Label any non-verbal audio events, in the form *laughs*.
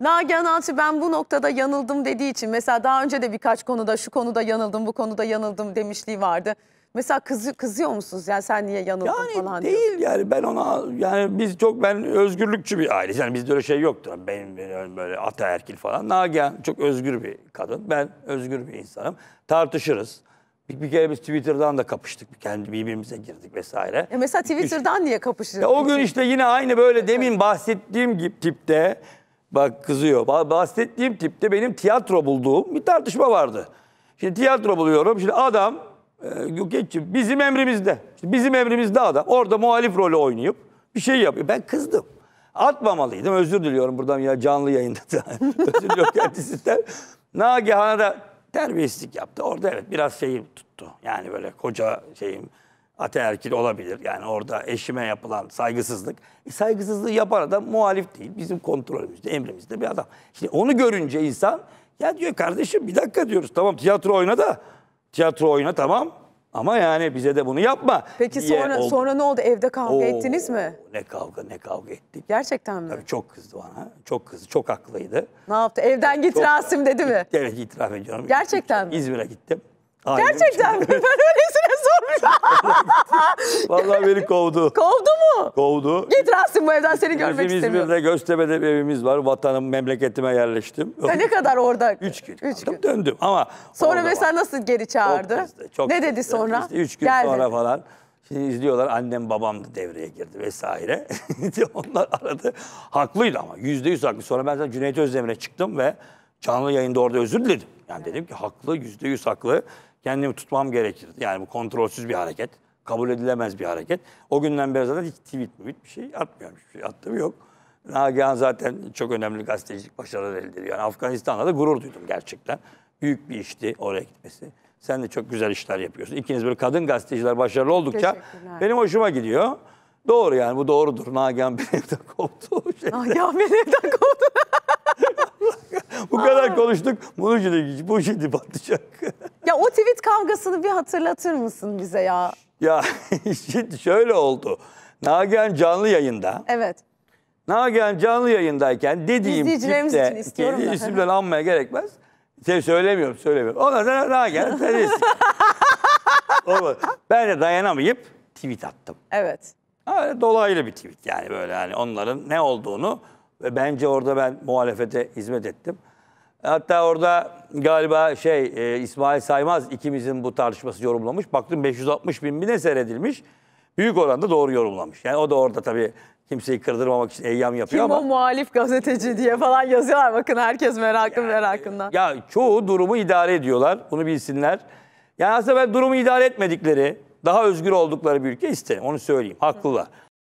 Nagihan Alçı ben bu noktada yanıldım dediği için mesela daha önce de birkaç konuda şu konuda yanıldım bu konuda yanıldım demişliği vardı. Mesela kızı, kızıyor musunuz? Yani sen niye yanıldın yani falan değil yani ben ona yani biz çok ben özgürlükçü bir aile. Yani bizde öyle şey yoktu Benim, benim böyle ataerkil falan. Nagihan çok özgür bir kadın. Ben özgür bir insanım. Tartışırız. Bir, bir kere biz Twitter'dan da kapıştık. Kendi birbirimize girdik vesaire. Ya mesela Twitter'dan Üç, niye kapışırız? Ya o gün işte yine aynı böyle demin bahsettiğim gibi tipte Bak kızıyor. Bahsettiğim tipte benim tiyatro bulduğum bir tartışma vardı. Şimdi tiyatro buluyorum. Şimdi adam e, Gökçe bizim emrimizde. İşte bizim emrimizde adam. Orada muhalif rolü oynayıp bir şey yapıyor. Ben kızdım. Atmamalıydım. Özür diliyorum buradan ya canlı yayında. *laughs* özür diliyorum kendisinden. Nagihan'a da terbiyesizlik yaptı. Orada evet biraz şeyim tuttu. Yani böyle koca şeyim ateerkil olabilir. Yani orada eşime yapılan saygısızlık. E, saygısızlığı yapan adam muhalif değil. Bizim kontrolümüzde, emrimizde bir adam. Şimdi onu görünce insan ya diyor kardeşim bir dakika diyoruz. Tamam tiyatro oyna da. Tiyatro oyna tamam. Ama yani bize de bunu yapma. Peki sonra oldu. sonra ne oldu? Evde kavga Oo, ettiniz mi? Ne kavga ne kavga ettik. Gerçekten mi? Tabii çok kızdı bana. Çok kızdı. Çok haklıydı. Ne yaptı? Evden git Rasim dedi mi? Evet itiraf ediyorum. Gerçekten İzmir'e gittim. Ailem Gerçekten mi? Şey. Ben öylesine *laughs* *laughs* Vallahi beni kovdu. Kovdu mu? Kovdu. Git Rasim bu evden seni görmek Bizim istemiyorum. İzmir'de Göztepe'de bir evimiz var. Vatanım, memleketime yerleştim. Sen ne kadar orada? Üç gün. Üç gün. Döndüm ama. Sonra mesela var. nasıl geri çağırdı? Çok kızdı, çok ne dedi kızdı. sonra? İşte üç gün Geldi. sonra falan. Şimdi izliyorlar annem babam da devreye girdi vesaire. *laughs* Onlar aradı. Haklıydı ama yüzde yüz haklı. Sonra ben zaten Cüneyt Özdemir'e çıktım ve canlı yayında orada özür diledim. Yani dedim ki haklı yüzde yüz haklı kendimi tutmam gerekir. Yani bu kontrolsüz bir hareket. Kabul edilemez bir hareket. O günden beri zaten hiç tweet mi bir şey atmıyorum. Hiçbir şey attım yok. Nagihan zaten çok önemli gazetecilik başarıları elde ediyor. Yani Afganistan'da da gurur duydum gerçekten. Büyük bir işti oraya gitmesi. Sen de çok güzel işler yapıyorsun. İkiniz böyle kadın gazeteciler başarılı oldukça benim hoşuma gidiyor. Doğru yani bu doğrudur. Nagihan benim de *laughs* koptu. Şeyde. Nagihan benim de koptu. *laughs* bu kadar Aa. konuştuk. Bunu şimdi, bu şimdi batacak. *laughs* Ya o tweet kavgasını bir hatırlatır mısın bize ya? Ya *laughs* şimdi şöyle oldu. Nagihan canlı yayında. Evet. Nagihan canlı yayındayken dediğim tipte kendi isimleri anmaya gerekmez. Şey söylemiyorum, söylemiyorum. Ondan sonra Nagihan terörist. *laughs* ben de dayanamayıp tweet attım. Evet. Öyle dolaylı bir tweet yani böyle yani onların ne olduğunu ve bence orada ben muhalefete hizmet ettim. Hatta orada galiba şey e, İsmail Saymaz ikimizin bu tartışması yorumlamış. Baktım 560 bin bine seyredilmiş. Büyük oranda doğru yorumlamış. Yani o da orada tabii kimseyi kırdırmamak için eyyam yapıyor Kim ama. Kim o muhalif gazeteci diye falan yazıyorlar. Bakın herkes meraklı yani, merakından. Ya çoğu durumu idare ediyorlar. Bunu bilsinler. Yani aslında ben durumu idare etmedikleri, daha özgür oldukları bir ülke isterim. Onu söyleyeyim. Haklılar. Hı.